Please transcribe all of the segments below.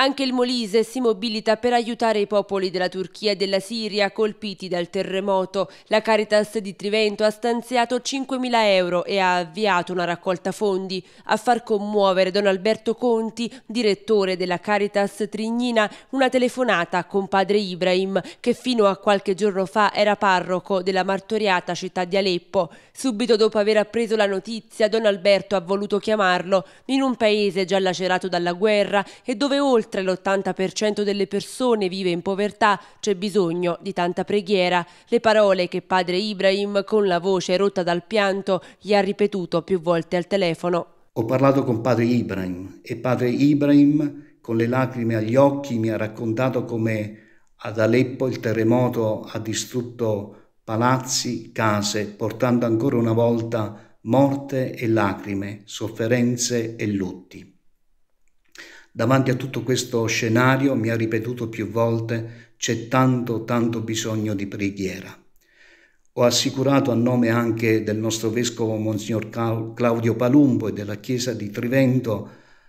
Anche il Molise si mobilita per aiutare i popoli della Turchia e della Siria colpiti dal terremoto. La Caritas di Trivento ha stanziato 5.000 euro e ha avviato una raccolta fondi. A far commuovere Don Alberto Conti, direttore della Caritas Trignina, una telefonata con padre Ibrahim, che fino a qualche giorno fa era parroco della martoriata città di Aleppo. Subito dopo aver appreso la notizia, Don Alberto ha voluto chiamarlo in un paese già lacerato dalla guerra e dove oltre oltre l'80% delle persone vive in povertà, c'è bisogno di tanta preghiera. Le parole che padre Ibrahim, con la voce rotta dal pianto, gli ha ripetuto più volte al telefono. Ho parlato con padre Ibrahim e padre Ibrahim, con le lacrime agli occhi, mi ha raccontato come ad Aleppo il terremoto ha distrutto palazzi, case, portando ancora una volta morte e lacrime, sofferenze e lutti. Davanti a tutto questo scenario mi ha ripetuto più volte c'è tanto, tanto bisogno di preghiera. Ho assicurato a nome anche del nostro vescovo Monsignor Claudio Palumbo e della Chiesa di Trivento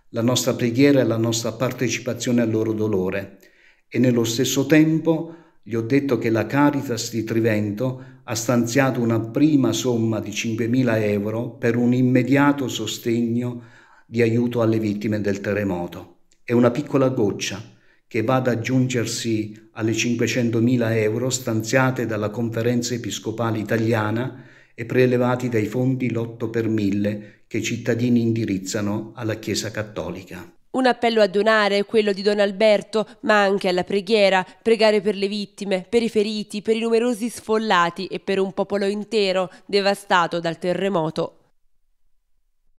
la nostra preghiera e la nostra partecipazione al loro dolore e nello stesso tempo gli ho detto che la Caritas di Trivento ha stanziato una prima somma di 5.000 euro per un immediato sostegno di aiuto alle vittime del terremoto è una piccola goccia che va ad aggiungersi alle 500.000 euro stanziate dalla Conferenza Episcopale Italiana e prelevati dai fondi Lotto per Mille che i cittadini indirizzano alla Chiesa Cattolica. Un appello a donare quello di Don Alberto, ma anche alla preghiera, pregare per le vittime, per i feriti, per i numerosi sfollati e per un popolo intero devastato dal terremoto